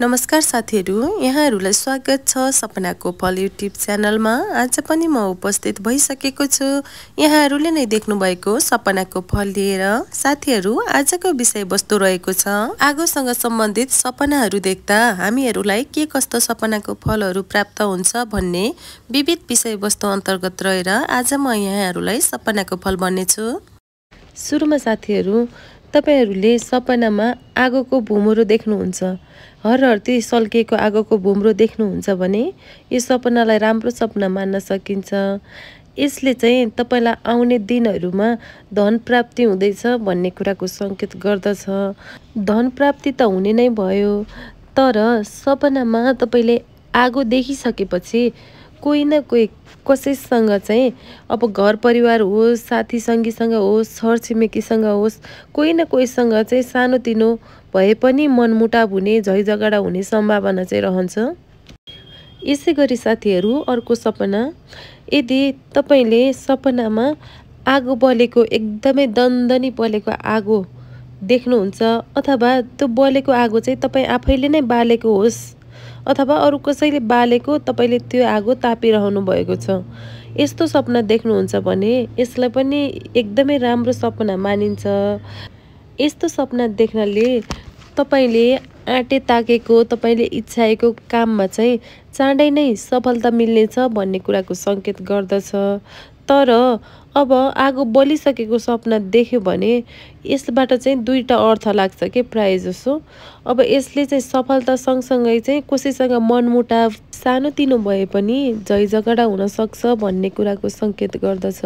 नमस्कार साथीहरू यहाँहरूलाई स्वागत छ सपनाको फल युट्युब च्यानलमा आज पनि म उपस्थित भइसकेको छु यहाँहरूले नै देख्नुभएको सपनाको फल लिएर साथीहरू आजको विषयवस्तु रहेको छ आगोसँग सम्बन्धित सपनाहरू देख्दा हामीहरूलाई के कस्तो सपनाको फलहरू प्राप्त हुन्छ भन्ने विविध विषयवस्तु अन्तर्गत रहेर आज म यहाँहरूलाई सपनाको फल भन्नेछु सुरुमा साथीहरू तपाईँहरूले सपनामा आगोको भुमरो देख्नुहुन्छ हर ती सल्किएको आगोको भुम्रो देख्नुहुन्छ भने यो सपनालाई राम्रो सपना मान्न सकिन्छ यसले चाहिँ तपाईँलाई आउने दिनहरूमा धन प्राप्ति हुँदैछ भन्ने कुराको सङ्केत गर्दछ धन प्राप्ति त हुने नै भयो तर सपनामा तपाईँले आगो देखिसकेपछि कोही न कोही कसैसँग चाहिँ अब घर परिवार होस् साथी सङ्गीसँग होस् छिमेकीसँग होस् कोही न कोहीसँग चाहिँ सानोतिनो भए पनि मनमुटाव हुने झैझगडा हुने सम्भावना चाहिँ रहन्छ यसै गरी साथीहरू अर्को सपना यदि तपाईँले सपनामा आगो बलेको एकदमै दन्दनी बलेको आगो देख्नुहुन्छ अथवा त्यो बलेको आगो चाहिँ तपाईँ आफैले नै बालेको होस् अथवा अरू कसैले बालेको तपाईँले त्यो आगो तापिरहनु भएको छ यस्तो सपना देख्नुहुन्छ भने यसलाई पनि एकदमै राम्रो सपना मानिन्छ यस्तो सपना देख्नाले तपाईँले आँटे ताकेको तपाईँले इच्छाएको काममा चाहिँ चाँडै नै सफलता मिल्नेछ भन्ने कुराको सङ्केत गर्दछ तर अब आगो बलिसकेको सपना देख्यो भने यसबाट चाहिँ दुईवटा अर्थ लाग्छ कि प्रायः जसो अब यसले चाहिँ सफलता सँगसँगै चाहिँ कसैसँग मनमुटाव सानोतिनो भए पनि झै झगडा हुनसक्छ भन्ने कुराको सङ्केत गर्दछ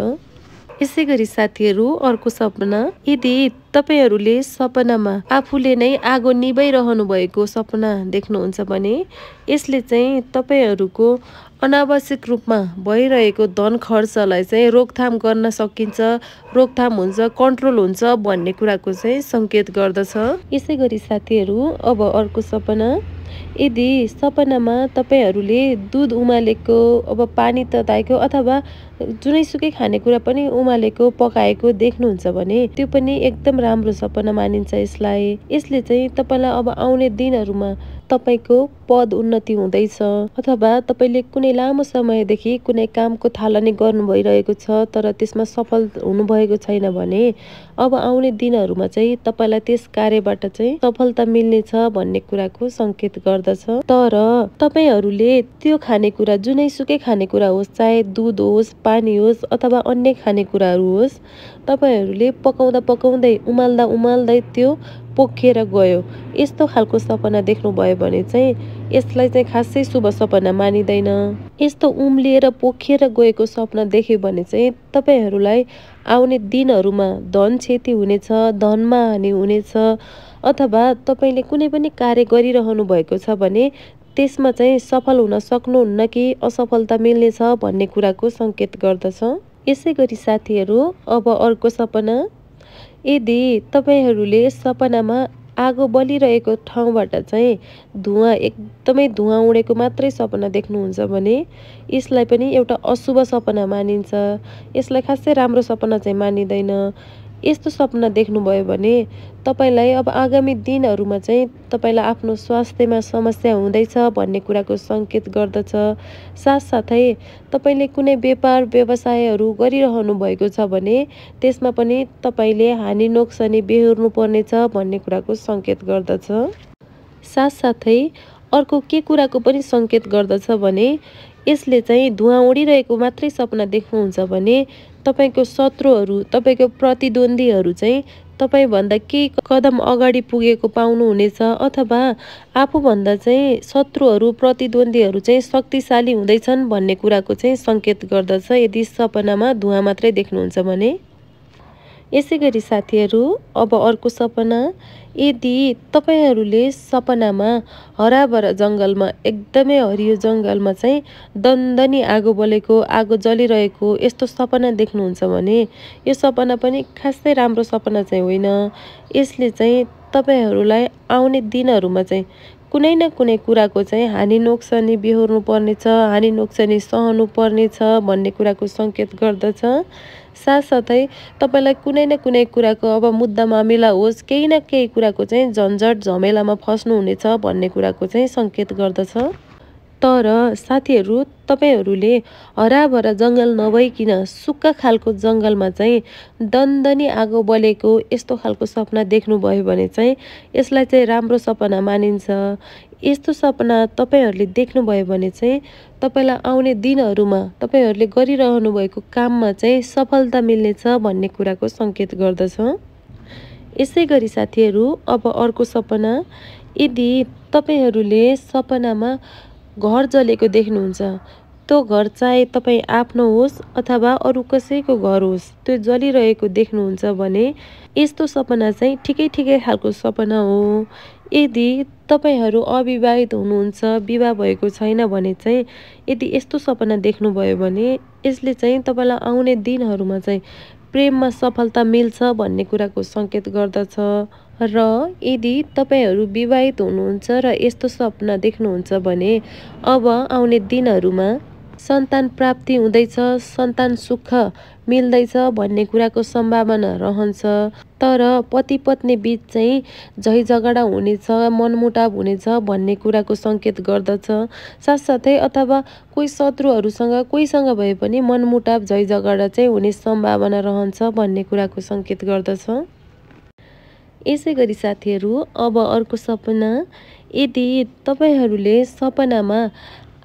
यसै गरी साथीहरू अर्को सपना यदि तपाईँहरूले सपनामा आफूले नै आगो निभाइरहनु भएको सपना देख्नुहुन्छ भने यसले चाहिँ तपाईँहरूको अनावश्यक रूपमा भइरहेको धन खर्चलाई चाहिँ रोकथाम गर्न सकिन्छ रोकथाम हुन्छ कन्ट्रोल हुन्छ भन्ने कुराको चाहिँ सङ्केत गर्दछ यसै गरी साथीहरू अब अर्को सपना यदि सपनामा तपाईँहरूले दुध उमालेको अब पानी तताएको अथवा जुनैसुकै खानेकुरा पनि उमालेको पकाएको देख्नुहुन्छ भने त्यो पनि एकदम राम्रो सपना मानिन्छ यसलाई यसले चाहिँ तपाईँलाई अब आउने दिनहरूमा तपाईँको पद उन्नति हुँदैछ अथवा तपाईँले कुनै लामो समयदेखि कुनै कामको थालनी गर्नु भइरहेको छ तर त्यसमा सफल हुनुभएको छैन भने अब आउने दिनहरूमा चाहिँ तपाईँलाई त्यस कार्यबाट चाहिँ सफलता मिल्नेछ भन्ने कुराको सङ्केत गर्दछ तर तपाईँहरूले त्यो खानेकुरा जुनै सुकै खानेकुरा होस् चाहे दुध होस् पानी होस् अथवा अन्य खानेकुराहरू होस् तपाईँहरूले पकाउँदा पकाउँदै उमाल्दा उमाल्दै त्यो पोखिएर गयो यस्तो खालको सपना देख्नुभयो भने चाहिँ यसलाई चाहिँ खासै शुभ सपना मानिँदैन यस्तो उम्लिएर पोखिएर गएको सपना देख्यो भने चाहिँ तपाईँहरूलाई आउने दिनहरूमा धन क्षति हुनेछ धनमा हानि हुनेछ अथवा तपाईँले कुनै पनि कार्य गरिरहनु भएको छ भने त्यसमा चाहिँ सफल हुन सक्नुहुन्न कि असफलता मिल्नेछ भन्ने कुराको सङ्केत गर्दछ यसै गरी साथीहरू अब अर्को सपना यदि तपाईँहरूले सपनामा आगो बलिरहेको ठाउँबाट चाहिँ धुवा एकदमै धुवा उडेको मात्रै सपना देख्नुहुन्छ भने यसलाई पनि एउटा अशुभ सपना मानिन्छ यसलाई खासै राम्रो सपना चाहिँ मानिँदैन यस्तो सपना देख्नुभयो भने तपाईँलाई अब आगामी दिनहरूमा चाहिँ तपाईँलाई आफ्नो स्वास्थ्यमा समस्या हुँदैछ भन्ने कुराको सङ्केत गर्दछ साथसाथै तपाईँले कुनै व्यापार व्यवसायहरू गरिरहनु भएको छ भने त्यसमा पनि तपाईँले हानि नोक्सानी बेहोर्नुपर्नेछ भन्ने कुराको सङ्केत गर्दछ साथसाथै अर्को के कुराको पनि सङ्केत गर्दछ भने यसले चाहिँ धुवा उडिरहेको मात्रै सपना देख्नुहुन्छ भने तपाईँको शत्रुहरू तपाईँको प्रतिद्वन्दीहरू चाहिँ तपाईँभन्दा केही कदम अगाडि पुगेको पाउनुहुनेछ अथवा आफूभन्दा चाहिँ शत्रुहरू प्रतिद्वन्दीहरू चाहिँ शक्तिशाली हुँदैछन् भन्ने कुराको चाहिँ सङ्केत गर्दछ यदि सपनामा धुवा मात्रै देख्नुहुन्छ भने यसै गरी साथीहरू अब अर्को सपना यदि तपाईँहरूले सपनामा हराभरा जङ्गलमा एकदमै हरियो जङ्गलमा चाहिँ दन्दनी आगो बलेको आगो जलिरहेको यस्तो सपना देख्नुहुन्छ भने यो सपना पनि खासै राम्रो सपना चाहिँ होइन यसले चाहिँ तपाईँहरूलाई आउने दिनहरूमा चाहिँ कुनै न कुनै कुराको चाहिँ हानि नोक्सानी बिहोर्नु पर्नेछ हानि नोक्सानी सहनु पर्नेछ भन्ने कुराको सङ्केत गर्दछ साथसाथै तपाईँलाई कुनै न कुनै कुराको अब मुद्दा मामिला होस् केही न केही कुराको चाहिँ झन्झट झमेलामा फस्नुहुनेछ भन्ने कुराको चाहिँ सङ्केत गर्दछ तर साथीहरू तपाईँहरूले हराभरा जङ्गल नभइकन सुक्खा खालको जङ्गलमा चाहिँ दन्दनी आगो बलेको यस्तो खालको सपना देख्नुभयो भने चाहिँ यसलाई चाहिँ राम्रो सपना मानिन्छ यस्तो सपना तपाईँहरूले देख्नुभयो भने चाहिँ तपाईँलाई आउने दिनहरूमा तपाईँहरूले गरिरहनु भएको काममा चाहिँ सफलता मिल्नेछ भन्ने कुराको सङ्केत गर्दछ यसै गरी साथीहरू अब अर्को सपना यदि तपाईँहरूले सपनामा घर जलेको देख्नुहुन्छ त्यो घर चाहे तपाईँ आफ्नो होस् अथवा अरू कसैको घर होस् त्यो जलिरहेको देख्नुहुन्छ भने यस्तो सपना चाहिँ ठिकै ठिकै खालको सपना हो यदि तपाईँहरू अविवाहित हुनुहुन्छ विवाह भएको छैन भने चाहिँ यदि यस्तो सपना देख्नुभयो भने यसले चाहिँ तपाईँलाई आउने दिनहरूमा चाहिँ प्रेममा सफलता मिल्छ भन्ने कुराको सङ्केत गर्दछ र यदि तपाईँहरू विवाहित हुनुहुन्छ र यस्तो सपना देख्नुहुन्छ भने अब आउने दिनहरूमा सन्तान प्राप्ति हुँदैछ सन्तान सुख मिल्दैछ भन्ने कुराको सम्भावना रहन्छ तर पति पत्नी बिच चाहिँ झै झगडा हुनेछ मनमुटाव हुनेछ भन्ने कुराको सङ्केत गर्दछ साथसाथै अथवा कोही शत्रुहरूसँग कोहीसँग भए पनि मनमुटाव झै झगडा चाहिँ हुने सम्भावना रहन्छ भन्ने कुराको सङ्केत गर्दछ यसै गरी साथीहरू अब अर्को सपना यदि तपाईँहरूले सपनामा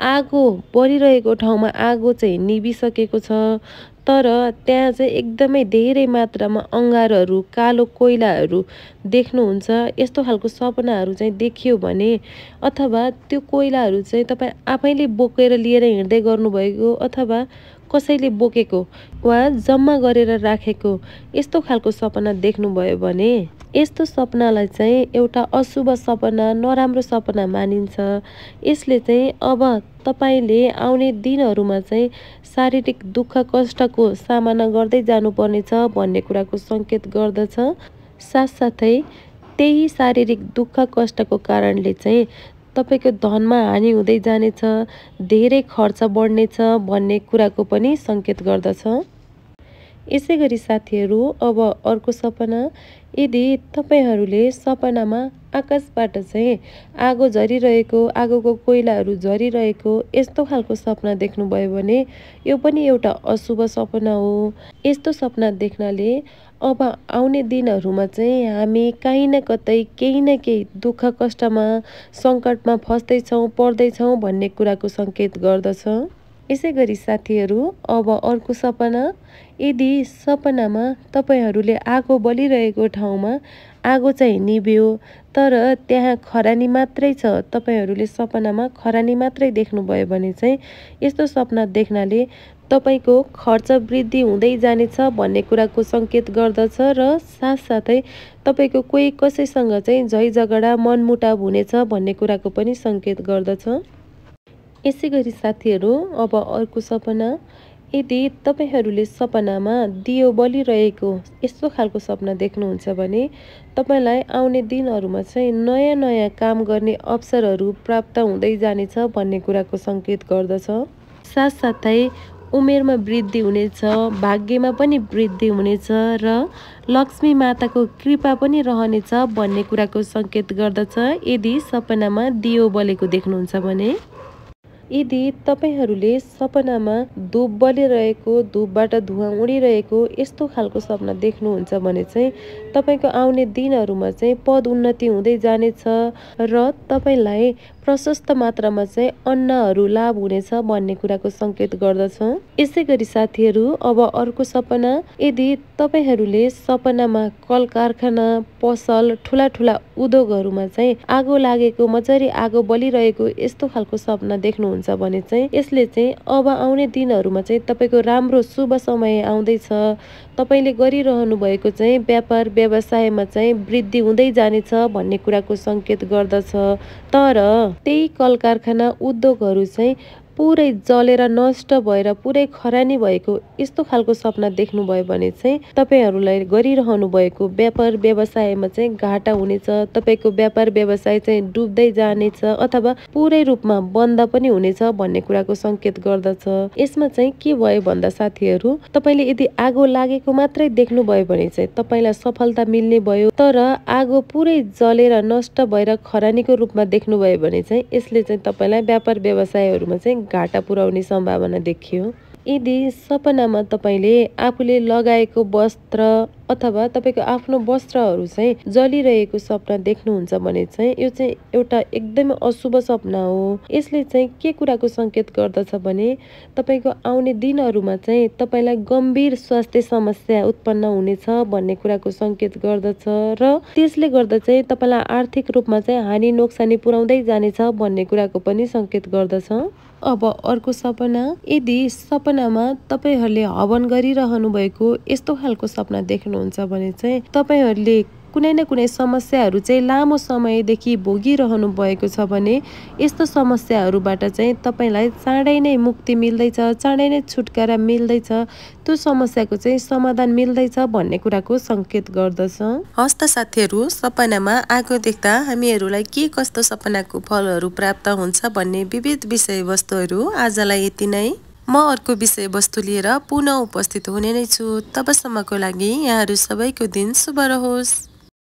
आगो परिरहेको ठाउँमा आगो चाहिँ निभिसकेको छ तर त्यहाँ चाहिँ एकदमै धेरै मात्रामा अँगारहरू कालो कोइलाहरू देख्नुहुन्छ यस्तो खालको सपनाहरू चाहिँ देखियो भने अथवा त्यो कोइलाहरू चाहिँ तपाईँ आफैले बोकेर लिएर हिँड्दै गर्नुभएको अथवा कसैले बोकेको वा जम्मा गरेर राखेको यस्तो खालको सपना देख्नुभयो भने यस्तो सपनालाई चाहिँ एउटा अशुभ सपना नराम्रो सपना मानिन्छ यसले चाहिँ अब तपाईँले आउने दिनहरूमा चाहिँ शारीरिक दुःख कष्टको सामना गर्दै जानुपर्नेछ भन्ने कुराको सङ्केत गर्दछ साथसाथै त्यही शारीरिक दुःख कष्टको कारणले चाहिँ तपाईँको धनमा हानि हुँदै जानेछ धेरै खर्च बढ्नेछ भन्ने कुराको पनि सङ्केत गर्दछ यसै गरी साथीहरू अब अर्को सपना यदि तपाईँहरूले सपनामा आकाशबाट चाहिँ आगो झरिरहेको आगोको कोइलाहरू झरिरहेको यस्तो खालको सपना देख्नुभयो भने यो पनि एउटा अशुभ सपना हो यस्तो सपना देख्नाले अब आउने दिनहरूमा चाहिँ हामी काहीँ न कतै केही न केही दुःख कष्टमा सङ्कटमा फस्दैछौँ पर्दैछौँ भन्ने कुराको सङ्केत गर्दछ यसै गरी साथीहरू अब अर्को सपना यदि सपनामा तपाईँहरूले आगो बलिरहेको ठाउँमा आगो चाहिँ निभ्यो तर त्यहाँ खरानी मात्रै छ तपाईँहरूले सपनामा खरानी मात्रै देख्नुभयो भने चाहिँ यस्तो सपना देख्नाले तपाईँको खर्च वृद्धि हुँदै जानेछ भन्ने कुराको सङ्केत गर्दछ र साथसाथै तपाईँको कोही कसैसँग चाहिँ झै झगडा मनमुटाव हुनेछ भन्ने कुराको पनि सङ्केत गर्दछ यसै गरी साथीहरू अब अर्को सपना यदि तपाईँहरूले सपनामा दियो बलिरहेको यस्तो खालको सपना देख्नुहुन्छ भने तपाईँलाई आउने दिनहरूमा चाहिँ नयाँ नयाँ काम गर्ने अवसरहरू प्राप्त हुँदै जानेछ भन्ने कुराको सङ्केत गर्दछ साथसाथै उमेरमा वृद्धि हुनेछ भाग्यमा पनि वृद्धि हुनेछ र लक्ष्मी माताको कृपा पनि रहनेछ भन्ने कुराको सङ्केत गर्दछ यदि सपनामा दियो बलेको देख्नुहुन्छ भने यदि तपाईँहरूले सपनामा धुप बलिरहेको धुपबाट धुवा उडिरहेको यस्तो खालको सपना देख्नुहुन्छ भने चाहिँ तपाईँको आउने दिनहरूमा चाहिँ पद उन्नति हुँदै जानेछ र तपाईँलाई प्रशस्त मात्रामा चाहिँ अन्नहरू लाभ हुनेछ भन्ने कुराको सङ्केत गर्दछ यसै गरी साथीहरू अब अर्को सपना यदि तपाईँहरूले सपनामा कल कारखाना पसल ठुला ठुला उद्योगहरूमा चाहिँ आगो लागेको मजाले आगो बलिरहेको यस्तो खालको सपना देख्नुहुन्छ भने चाहिँ यसले चाहिँ अब आउने दिनहरूमा चाहिँ तपाईँको राम्रो शुभ समय आउँदैछ तपाईँले गरिरहनु भएको चाहिँ व्यापार व्यवसायमा चाहिँ वृद्धि हुँदै जानेछ भन्ने कुराको सङ्केत गर्दछ तर त्यही कल कारखाना उद्योगहरू चाहिँ पुरै जलेर नष्ट भएर पुरै खरानी भएको यस्तो खालको सपना देख्नुभयो भने चाहिँ तपाईँहरूलाई गरिरहनु भएको व्यापार व्यवसायमा चाहिँ घाटा हुनेछ तपाईँको व्यापार व्यवसाय चाहिँ डुब्दै जानेछ अथवा पुरै रूपमा बन्द पनि हुनेछ भन्ने कुराको सङ्केत गर्दछ यसमा चाहिँ के भयो भन्दा साथीहरू तपाईँले यदि आगो लागेको मात्रै देख्नुभयो भने चाहिँ तपाईँलाई सफलता मिल्ने भयो तर आगो पुरै जलेर नष्ट भएर खरानीको रूपमा देख्नुभयो भने चाहिँ यसले चाहिँ तपाईँलाई व्यापार व्यवसायहरूमा चाहिँ घाटा पुर्याउने सम्भावना देखियो यदि सपनामा तपाईँले आफूले लगाएको वस्त्र अथवा तपाईँको आफ्नो वस्त्रहरू चाहिँ जलिरहेको सपना देख्नुहुन्छ भने चाहिँ यो चाहिँ एउटा एकदमै अशुभ सपना हो यसले चाहिँ के कुराको सङ्केत गर्दछ भने तपाईँको आउने दिनहरूमा चाहिँ तपाईँलाई गम्भीर स्वास्थ्य समस्या उत्पन्न हुनेछ भन्ने कुराको सङ्केत गर्दछ र त्यसले गर्दा चाहिँ तपाईँलाई आर्थिक रूपमा चाहिँ हानि नोक्सानी पुर्याउँदै जानेछ भन्ने कुराको पनि सङ्केत गर्दछ अब अर्को सपना यदि सपनामा तपाईँहरूले हवन गरिरहनु भएको यस्तो खालको सपना देख्नु हुन्छ भने चाहिँ तपाईँहरूले कुनै न कुनै समस्याहरू चाहिँ लामो समयदेखि भोगिरहनु भएको छ भने यस्तो समस्याहरूबाट चाहिँ तपाईँलाई चाँडै नै मुक्ति मिल्दैछ चाँडै नै छुटकारा मिल्दैछ त्यो समस्याको चाहिँ समाधान मिल्दैछ भन्ने कुराको सङ्केत गर्दछ हस्त साथीहरू सपनामा आगो देख्दा हामीहरूलाई के कस्तो सपनाको फलहरू प्राप्त हुन्छ भन्ने विविध विषयवस्तुहरू आजलाई यति नै म अर्को विषयवस्तु लिएर पुनः उपस्थित हुने नै छु तबसम्मको लागि यहाँहरू सबैको दिन शुभ रहोस्